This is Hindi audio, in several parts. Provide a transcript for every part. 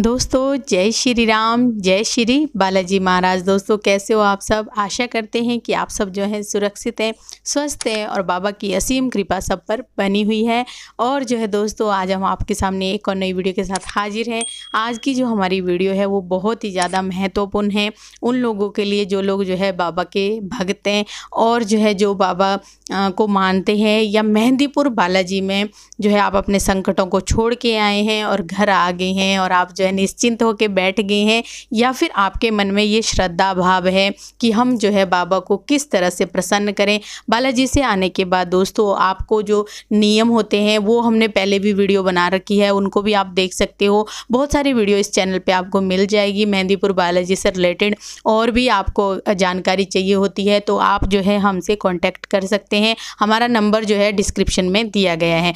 दोस्तों जय श्री राम जय श्री बालाजी महाराज दोस्तों कैसे हो आप सब आशा करते हैं कि आप सब जो है सुरक्षित हैं स्वस्थ हैं और बाबा की असीम कृपा सब पर बनी हुई है और जो है दोस्तों आज हम आपके सामने एक और नई वीडियो के साथ हाजिर हैं आज की जो हमारी वीडियो है वो बहुत ही ज़्यादा महत्वपूर्ण है उन लोगों के लिए जो लोग जो है बाबा के भक्त हैं और जो है जो बाबा को मानते हैं या मेहंदीपुर बालाजी में जो है आप अपने संकटों को छोड़ के आए हैं और घर आ गए हैं और आप जो है निश्चिंत होकर बैठ गई हैं या फिर आपके मन में ये श्रद्धा भाव है कि हम जो है बाबा को किस तरह से प्रसन्न करें बालाजी से आने के बाद दोस्तों आपको जो नियम होते हैं वो हमने पहले भी वीडियो बना रखी है उनको भी आप देख सकते हो बहुत सारी वीडियो इस चैनल पर आपको मिल जाएगी मेहंदीपुर बालाजी से रिलेटेड और भी आपको जानकारी चाहिए होती है तो आप जो है हमसे कॉन्टैक्ट कर सकते हैं हमारा नंबर जो है डिस्क्रिप्शन में दिया गया है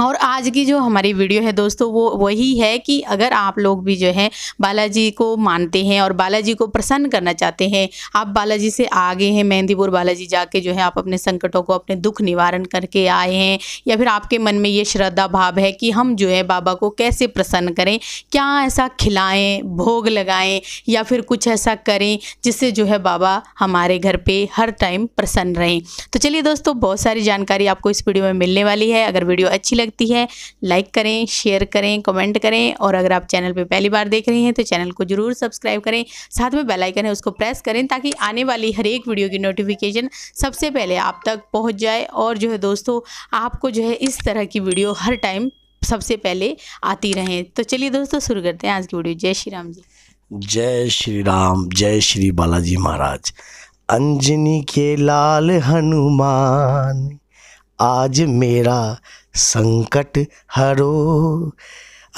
और आज की जो हमारी वीडियो है दोस्तों वो वही है कि अगर आप लोग भी जो है बालाजी को मानते हैं और बालाजी को प्रसन्न करना चाहते हैं आप बालाजी से आगे हैं मेहंदीपुर बालाजी जाके जो है आप अपने संकटों को अपने दुख निवारण करके आए हैं या फिर आपके मन में ये श्रद्धा भाव है कि हम जो है बाबा को कैसे प्रसन्न करें क्या ऐसा खिलाएँ भोग लगाएँ या फिर कुछ ऐसा करें जिससे जो है बाबा हमारे घर पर हर टाइम प्रसन्न रहें तो चलिए दोस्तों बहुत सारी जानकारी आपको इस वीडियो में मिलने वाली है अगर वीडियो अच्छी लगे लगती है लाइक करें शेयर करें कमेंट करें और अगर आप चैनल पर पहली बार देख रहे हैं तो चैनल को जरूर सब्सक्राइब करें साथ में बेलाइकन है उसको प्रेस करें ताकि आने वाली हर एक वीडियो की नोटिफिकेशन सबसे पहले आप तक पहुँच जाए और जो है दोस्तों आपको जो है इस तरह की वीडियो हर टाइम सबसे पहले आती रहे तो चलिए दोस्तों शुरू करते हैं आज की वीडियो जय श्री राम जी जय श्री राम जय श्री बालाजी महाराज अंजनी के लाल हनुमान आज मेरा संकट हरो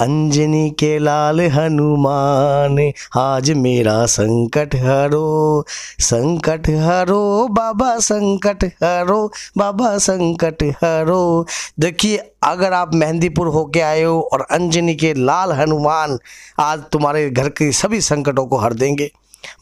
अंजनी के लाल हनुमान आज मेरा संकट हरो संकट हरो बाबा संकट हरो बाबा संकट हरो देखिए अगर आप मेहंदीपुर होके आए हो और अंजनी के लाल हनुमान आज तुम्हारे घर के सभी संकटों को हर देंगे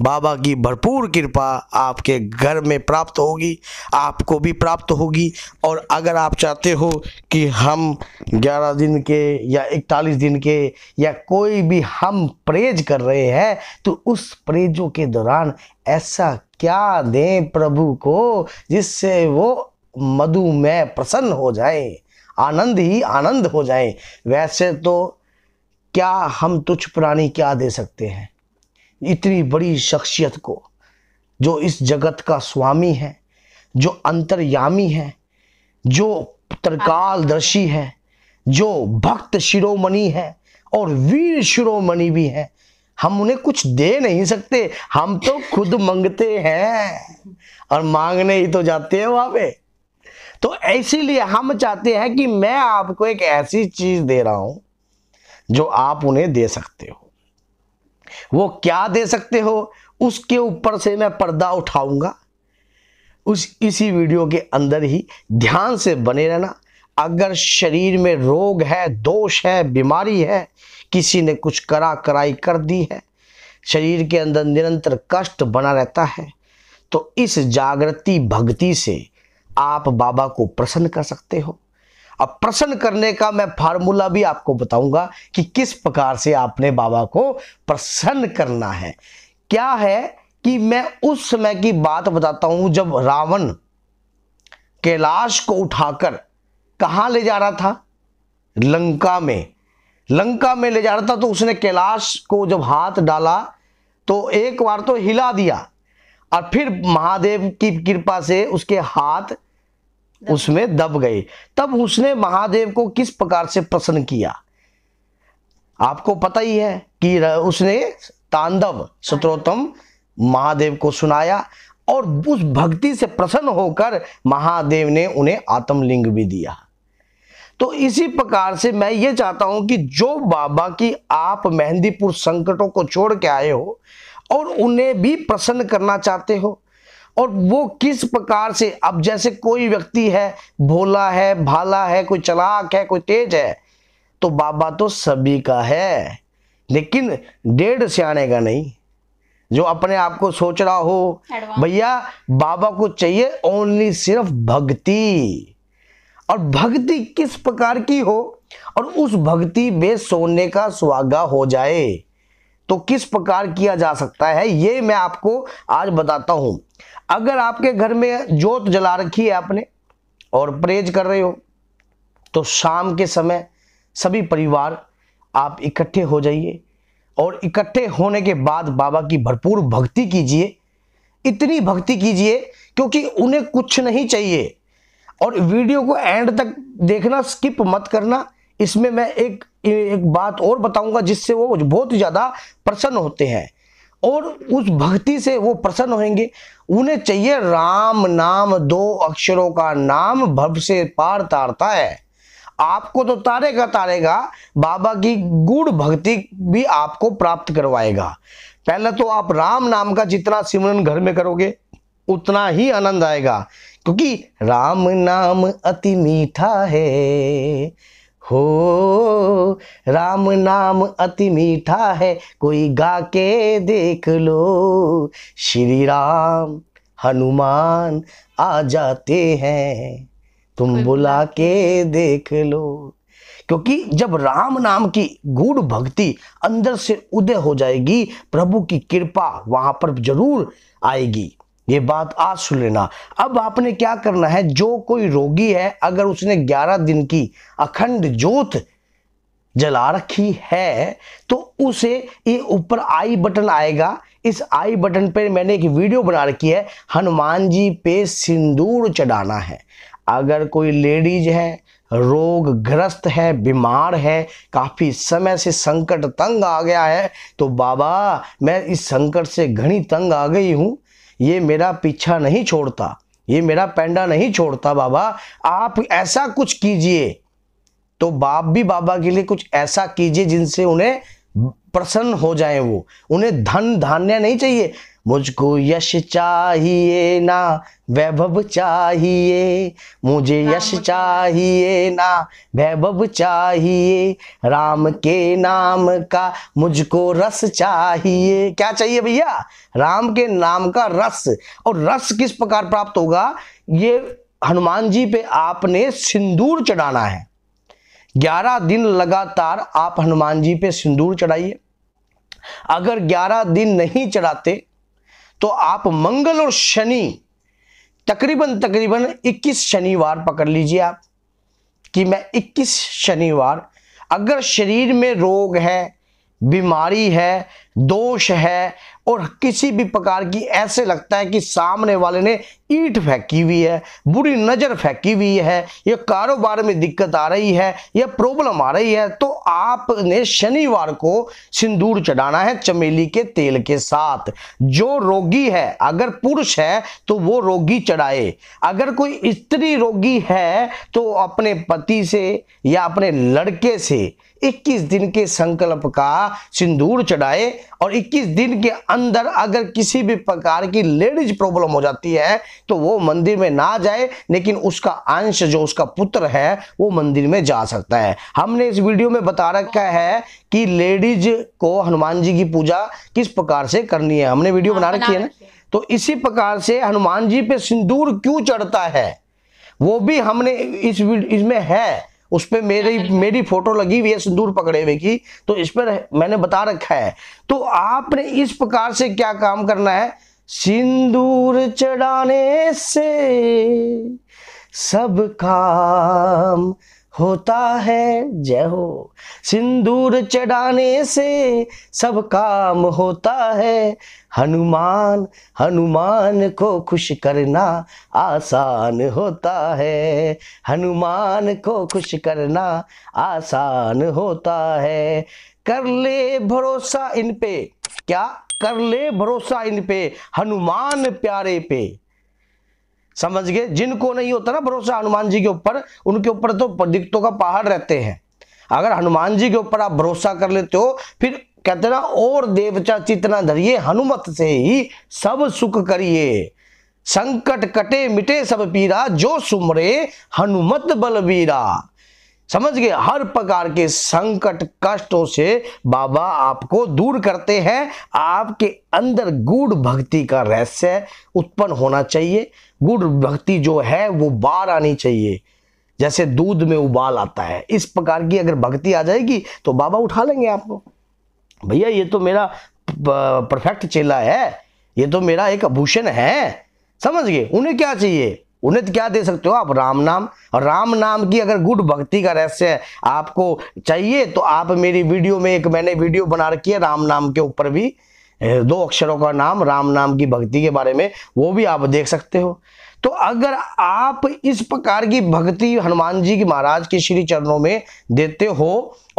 बाबा की भरपूर कृपा आपके घर में प्राप्त होगी आपको भी प्राप्त होगी और अगर आप चाहते हो कि हम 11 दिन के या 41 दिन के या कोई भी हम प्रेज कर रहे हैं तो उस प्रेजों के दौरान ऐसा क्या दें प्रभु को जिससे वो मधु में प्रसन्न हो जाए आनंद ही आनंद हो जाए वैसे तो क्या हम तुच्छ प्राणी क्या दे सकते हैं इतनी बड़ी शख्सियत को जो इस जगत का स्वामी है जो अंतर्यामी है जो तरकाल दर्शी है जो भक्त शिरोमणि है और वीर शिरोमणि भी है हम उन्हें कुछ दे नहीं सकते हम तो खुद मांगते हैं और मांगने ही तो जाते हैं वहां पे तो इसीलिए हम चाहते हैं कि मैं आपको एक ऐसी चीज दे रहा हूं जो आप उन्हें दे सकते हो वो क्या दे सकते हो उसके ऊपर से मैं पर्दा उठाऊंगा उस इसी वीडियो के अंदर ही ध्यान से बने रहना अगर शरीर में रोग है दोष है बीमारी है किसी ने कुछ करा कराई कर दी है शरीर के अंदर निरंतर कष्ट बना रहता है तो इस जागृति भक्ति से आप बाबा को प्रसन्न कर सकते हो अब प्रसन्न करने का मैं फार्मूला भी आपको बताऊंगा कि किस प्रकार से आपने बाबा को प्रसन्न करना है क्या है कि मैं उस समय की बात बताता हूं जब रावण कैलाश को उठाकर कहा ले जा रहा था लंका में लंका में ले जा रहा था तो उसने कैलाश को जब हाथ डाला तो एक बार तो हिला दिया और फिर महादेव की कृपा से उसके हाथ उसमें दब गए तब उसने महादेव को किस प्रकार से प्रसन्न किया आपको पता ही है कि उसने तांडव सत्रोत्तम महादेव को सुनाया और उस भक्ति से प्रसन्न होकर महादेव ने उन्हें आत्मलिंग भी दिया तो इसी प्रकार से मैं ये चाहता हूं कि जो बाबा की आप मेहंदीपुर संकटों को छोड़ के आए हो और उन्हें भी प्रसन्न करना चाहते हो और वो किस प्रकार से अब जैसे कोई व्यक्ति है भोला है भाला है कोई चलाक है कोई तेज है तो बाबा तो सभी का है लेकिन डेढ़ सियाने का नहीं जो अपने आप को सोच रहा हो भैया बाबा को चाहिए ओनली सिर्फ भक्ति और भक्ति किस प्रकार की हो और उस भक्ति में सोने का सुहागा हो जाए तो किस प्रकार किया जा सकता है ये मैं आपको आज बताता हूं अगर आपके घर में जोत जला रखी है आपने और परहेज कर रहे हो तो शाम के समय सभी परिवार आप इकट्ठे हो जाइए और इकट्ठे होने के बाद बाबा की भरपूर भक्ति कीजिए इतनी भक्ति कीजिए क्योंकि उन्हें कुछ नहीं चाहिए और वीडियो को एंड तक देखना स्किप मत करना इसमें मैं एक एक बात और बताऊंगा जिससे वो बहुत ज़्यादा प्रसन्न होते हैं और उस भक्ति से वो प्रसन्न होंगे उन्हें चाहिए राम नाम दो अक्षरों का नाम भव से पार तारता है आपको तो तारेगा तारेगा बाबा की गुड़ भक्ति भी आपको प्राप्त करवाएगा पहले तो आप राम नाम का जितना सिमरन घर में करोगे उतना ही आनंद आएगा क्योंकि राम नाम अति मीठा है हो राम नाम अति मीठा है कोई गा के देख लो श्री राम हनुमान आ जाते हैं तुम बुला के देख लो क्योंकि जब राम नाम की गूढ़ भक्ति अंदर से उदय हो जाएगी प्रभु की कृपा वहां पर जरूर आएगी ये बात आज सुन लेना अब आपने क्या करना है जो कोई रोगी है अगर उसने 11 दिन की अखंड जोत जला रखी है तो उसे ये ऊपर आई बटन आएगा इस आई बटन पर मैंने एक वीडियो बना रखी है हनुमान जी पे सिंदूर चढ़ाना है अगर कोई लेडीज है रोग ग्रस्त है बीमार है काफ़ी समय से संकट तंग आ गया है तो बाबा मैं इस संकट से घनी तंग आ गई हूँ ये मेरा पीछा नहीं छोड़ता ये मेरा पैंडा नहीं छोड़ता बाबा आप ऐसा कुछ कीजिए तो बाप भी बाबा के लिए कुछ ऐसा कीजिए जिनसे उन्हें प्रसन्न हो जाए वो उन्हें धन धान्य नहीं चाहिए मुझको यश चाहिए ना वैभव चाहिए मुझे हाँ, यश चाहिए ना वैभव चाहिए राम के नाम का मुझको रस चाहिए क्या चाहिए भैया राम के नाम का रस और रस किस प्रकार प्राप्त होगा ये हनुमान जी पे आपने सिंदूर चढ़ाना है ग्यारह दिन लगातार आप हनुमान जी पे सिंदूर चढ़ाइए अगर ग्यारह दिन नहीं चढ़ाते तो आप मंगल और शनि तकरीबन तकरीबन 21 शनिवार पकड़ लीजिए आप कि मैं 21 शनिवार अगर शरीर में रोग है बीमारी है दोष है और किसी भी प्रकार की ऐसे लगता है कि सामने वाले ने ईट फेंकी हुई है बुरी नज़र फेंकी हुई है या कारोबार में दिक्कत आ रही है या प्रॉब्लम आ रही है तो आपने शनिवार को सिंदूर चढ़ाना है चमेली के तेल के साथ जो रोगी है अगर पुरुष है तो वो रोगी चढ़ाए अगर कोई स्त्री रोगी है तो अपने पति से या अपने लड़के से 21 दिन के संकल्प का सिंदूर चढ़ाए और 21 दिन के अंदर अगर किसी भी प्रकार की लेडीज प्रॉब्लम हो जाती है तो वो मंदिर में ना जाए लेकिन उसका अंश जो उसका पुत्र है वो मंदिर में जा सकता है हमने इस वीडियो में बता रखा है कि लेडीज को हनुमान जी की पूजा किस प्रकार से करनी है हमने वीडियो हाँ, बना रखी है ना तो इसी प्रकार से हनुमान जी पे सिंदूर क्यों चढ़ता है वो भी हमने इस इसमें है उस पर मेरी हाँ, मेरी फोटो लगी हुई है सिंदूर पकड़े हुए की तो इस पर मैंने बता रखा है तो आपने इस प्रकार से क्या काम करना है सिंदूर चढ़ाने से सब काम होता है जय हो सिंदूर चढ़ाने से सब काम होता है हनुमान हनुमान को खुश करना आसान होता है हनुमान को खुश करना आसान होता है कर ले भरोसा इन पे क्या कर ले भरोसा इन पे हनुमान प्यारे पे समझ गए जिनको नहीं होता ना भरोसा हनुमान जी के ऊपर उनके ऊपर तो दिक्कतों का पहाड़ रहते हैं अगर हनुमान जी के ऊपर आप भरोसा कर लेते हो फिर कहते ना और देवचा चितना धरिए हनुमत से ही सब सुख करिए संकट कटे मिटे सब पीरा जो सुमरे हनुमत बलबीरा समझ गए हर प्रकार के संकट कष्टों से बाबा आपको दूर करते हैं आपके अंदर गुड़ भक्ति का रहस्य उत्पन्न होना चाहिए गुड़ भक्ति जो है वो बार आनी चाहिए जैसे दूध में उबाल आता है इस प्रकार की अगर भक्ति आ जाएगी तो बाबा उठा लेंगे आपको भैया ये तो मेरा परफेक्ट चेला है ये तो मेरा एक आभूषण है समझ गए उन्हें क्या चाहिए उन्हें तो क्या दे सकते हो आप राम नाम और राम नाम की अगर गुड भक्ति का रहस्य आपको चाहिए तो आप मेरी वीडियो में एक मैंने वीडियो बना रखी है राम नाम के ऊपर भी दो अक्षरों का नाम राम नाम की भक्ति के बारे में वो भी आप देख सकते हो तो अगर आप इस प्रकार की भक्ति हनुमान जी की महाराज के श्री चरणों में देते हो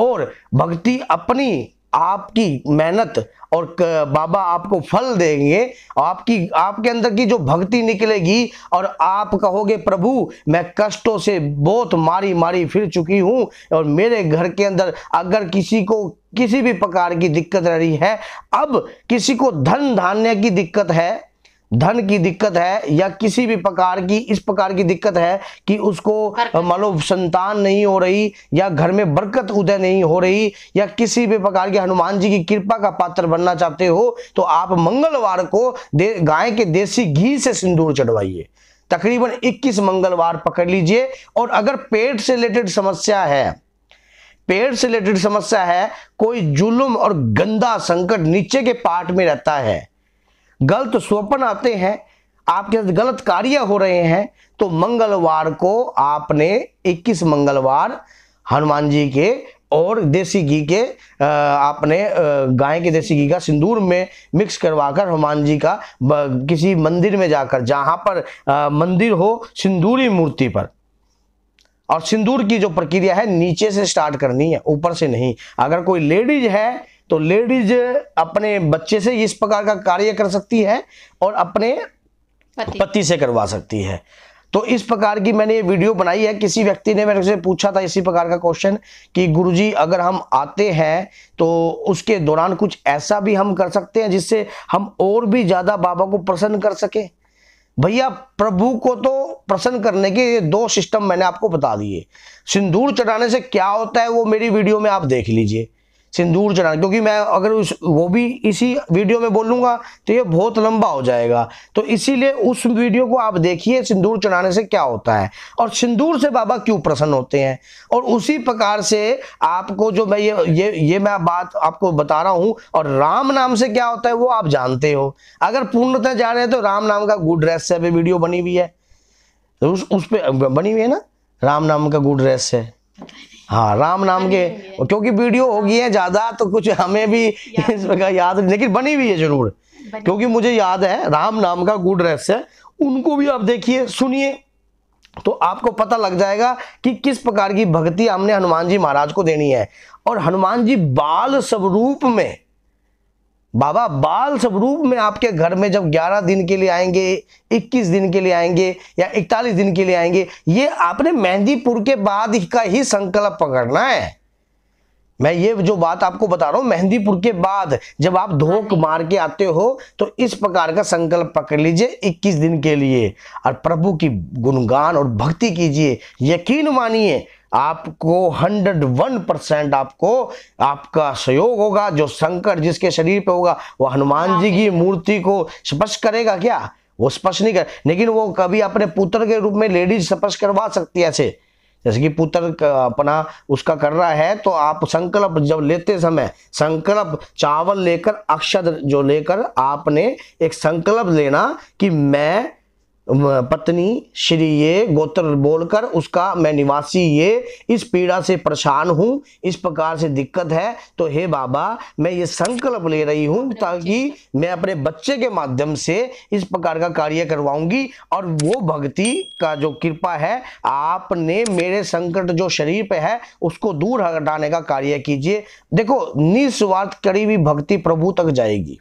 और भक्ति अपनी आपकी मेहनत और बाबा आपको फल देंगे आपकी आपके अंदर की जो भक्ति निकलेगी और आप कहोगे प्रभु मैं कष्टों से बहुत मारी मारी फिर चुकी हूँ और मेरे घर के अंदर अगर किसी को किसी भी प्रकार की दिक्कत रह रही है अब किसी को धन धान्य की दिक्कत है धन की दिक्कत है या किसी भी प्रकार की इस प्रकार की दिक्कत है कि उसको मान लो संतान नहीं हो रही या घर में बरकत उदय नहीं हो रही या किसी भी प्रकार की हनुमान जी की कृपा का पात्र बनना चाहते हो तो आप मंगलवार को गाय के देसी घी से सिंदूर चढ़वाइए तकरीबन 21 मंगलवार पकड़ लीजिए और अगर पेट से रिलेटेड समस्या है पेट से रिलेटेड समस्या है कोई जुलुम और गंदा संकट नीचे के पार्ट में रहता है गलत स्वप्न आते हैं आपके साथ गलत कार्य हो रहे हैं तो मंगलवार को आपने 21 मंगलवार हनुमान जी के और देसी घी के आपने गाय के देसी घी का सिंदूर में मिक्स करवाकर हनुमान जी का किसी मंदिर में जाकर जहां पर मंदिर हो सिंदूरी मूर्ति पर और सिंदूर की जो प्रक्रिया है नीचे से स्टार्ट करनी है ऊपर से नहीं अगर कोई लेडीज है तो लेडीज अपने बच्चे से इस प्रकार का कार्य कर सकती है और अपने पति, से करवा सकती है तो इस प्रकार की मैंने ये वीडियो बनाई है किसी व्यक्ति ने मेरे से पूछा था इसी प्रकार का क्वेश्चन कि गुरुजी अगर हम आते हैं तो उसके दौरान कुछ ऐसा भी हम कर सकते हैं जिससे हम और भी ज़्यादा बाबा को प्रसन्न कर सके भैया प्रभु को तो प्रसन्न करने के ये दो सिस्टम मैंने आपको बता दिए सिंदूर चढ़ाने से क्या होता है वो मेरी वीडियो में आप देख लीजिए सिंदूर चढ़ाना क्योंकि मैं अगर उस वो भी इसी वीडियो में बोलूँगा तो ये बहुत लंबा हो जाएगा तो इसीलिए उस वीडियो को आप देखिए सिंदूर चढ़ाने से क्या होता है और सिंदूर से बाबा क्यों प्रसन्न होते हैं और उसी प्रकार से आपको जो मैं ये ये ये मैं बात आपको बता रहा हूँ और राम नाम से क्या होता है वो आप जानते हो अगर पूर्णतः जा रहे हैं तो राम नाम का गुड ड्रेस से अभी वीडियो बनी हुई है तो उस उस पर बनी हुई है ना राम नाम का गुड ड्रेस है हाँ राम नाम के हाँ, क्योंकि वीडियो हो गई है ज़्यादा तो कुछ हमें भी इस प्रकार याद लेकिन बनी हुई है जरूर क्योंकि मुझे याद है राम नाम का गुड रहस्य उनको भी आप देखिए सुनिए तो आपको पता लग जाएगा कि किस प्रकार की भक्ति हमने हनुमान जी महाराज को देनी है और हनुमान जी बाल स्वरूप में बाबा बाल स्वरूप में आपके घर में जब 11 दिन के लिए आएंगे 21 दिन के लिए आएंगे या 41 दिन के लिए आएंगे ये आपने मेहंदीपुर के बाद का ही संकल्प पकड़ना है मैं ये जो बात आपको बता रहा हूं मेहंदीपुर के बाद जब आप धोख हाँ। मार के आते हो तो इस प्रकार का संकल्प पकड़ लीजिए 21 दिन के लिए और प्रभु की गुणगान और भक्ति कीजिए यकीन मानिए आपको 101 परसेंट आपको आपका सहयोग होगा जो शंकर जिसके शरीर पे होगा वो हनुमान जी की हाँ। मूर्ति को स्पष्ट करेगा क्या वो स्पर्श नहीं कर लेकिन वो कभी अपने पुत्र के रूप में लेडीज स्पर्श करवा सकती है ऐसे जैसे कि पुत्र अपना उसका कर रहा है तो आप संकल्प जब लेते समय संकल्प चावल लेकर अक्षत जो लेकर आपने एक संकल्प लेना कि मैं पत्नी श्री ये गोत्र बोलकर उसका मैं निवासी ये इस पीड़ा से परेशान हूँ इस प्रकार से दिक्कत है तो हे बाबा मैं ये संकल्प ले रही हूँ ताकि मैं अपने बच्चे के माध्यम से इस प्रकार का कार्य करवाऊंगी और वो भक्ति का जो कृपा है आपने मेरे संकट जो शरीर पे है उसको दूर हटाने का कार्य कीजिए देखो निस्वार्थ करी हुई भक्ति प्रभु तक जाएगी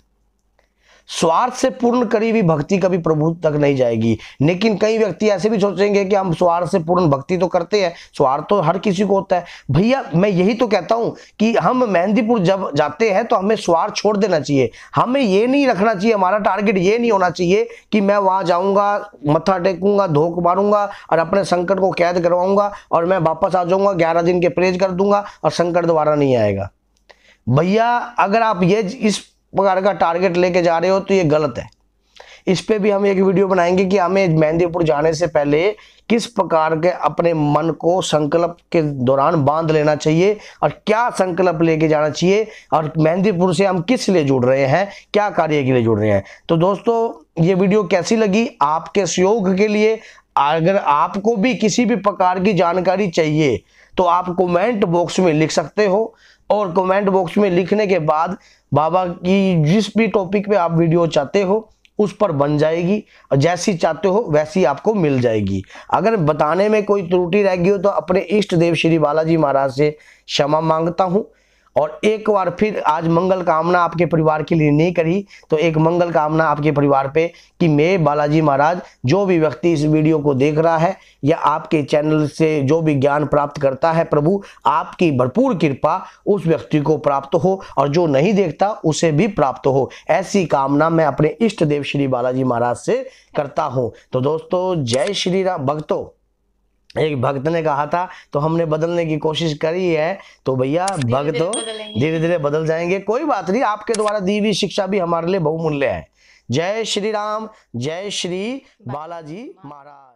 स्वार्थ से पूर्ण करी हुई भक्ति कभी प्रभु तक नहीं जाएगी लेकिन कई व्यक्ति ऐसे भी सोचेंगे कि हम स्वार्थ से पूर्ण भक्ति तो करते हैं स्वार्थ तो हर किसी को होता है भैया मैं यही तो कहता हूँ कि हम मेहंदीपुर जब जाते हैं तो हमें स्वार्थ छोड़ देना चाहिए हमें ये नहीं रखना चाहिए हमारा टारगेट ये नहीं होना चाहिए कि मैं वहाँ जाऊँगा मत्था टेकूंगा धोख मारूंगा और अपने संकट को कैद करवाऊंगा और मैं वापस आ जाऊँगा ग्यारह दिन के प्रेज कर दूंगा और संकट दोबारा नहीं आएगा भैया अगर आप ये इस प्रकार का टारगेट लेके जा रहे हो तो ये गलत है इस पे भी हम एक वीडियो बनाएंगे कि हमें मेहंदीपुर जाने से पहले किस प्रकार के अपने मन को संकल्प के दौरान बांध लेना चाहिए और क्या संकल्प लेके जाना चाहिए और मेहंदीपुर से हम किस लिए जुड़ रहे हैं क्या कार्य के लिए जुड़ रहे हैं तो दोस्तों ये वीडियो कैसी लगी आपके सहयोग के लिए अगर आपको भी किसी भी प्रकार की जानकारी चाहिए तो आप कमेंट बॉक्स में लिख सकते हो और कमेंट बॉक्स में लिखने के बाद बाबा की जिस भी टॉपिक पे आप वीडियो चाहते हो उस पर बन जाएगी और जैसी चाहते हो वैसी आपको मिल जाएगी अगर बताने में कोई त्रुटि रह गई हो तो अपने इष्ट देव श्री बालाजी महाराज से क्षमा मांगता हूँ और एक बार फिर आज मंगल कामना आपके परिवार के लिए नहीं करी तो एक मंगल कामना आपके परिवार पे कि मैं बालाजी महाराज जो भी व्यक्ति इस वीडियो को देख रहा है या आपके चैनल से जो भी ज्ञान प्राप्त करता है प्रभु आपकी भरपूर कृपा उस व्यक्ति को प्राप्त हो और जो नहीं देखता उसे भी प्राप्त हो ऐसी कामना मैं अपने इष्ट देव श्री बालाजी महाराज से करता हूँ तो दोस्तों जय श्री राम भक्तों एक भक्त ने कहा था तो हमने बदलने की कोशिश करी है तो भैया भक्त धीरे धीरे बदल जाएंगे कोई बात नहीं आपके द्वारा दी हुई शिक्षा भी हमारे लिए बहुमूल्य है जय श्री राम जय श्री बालाजी महाराज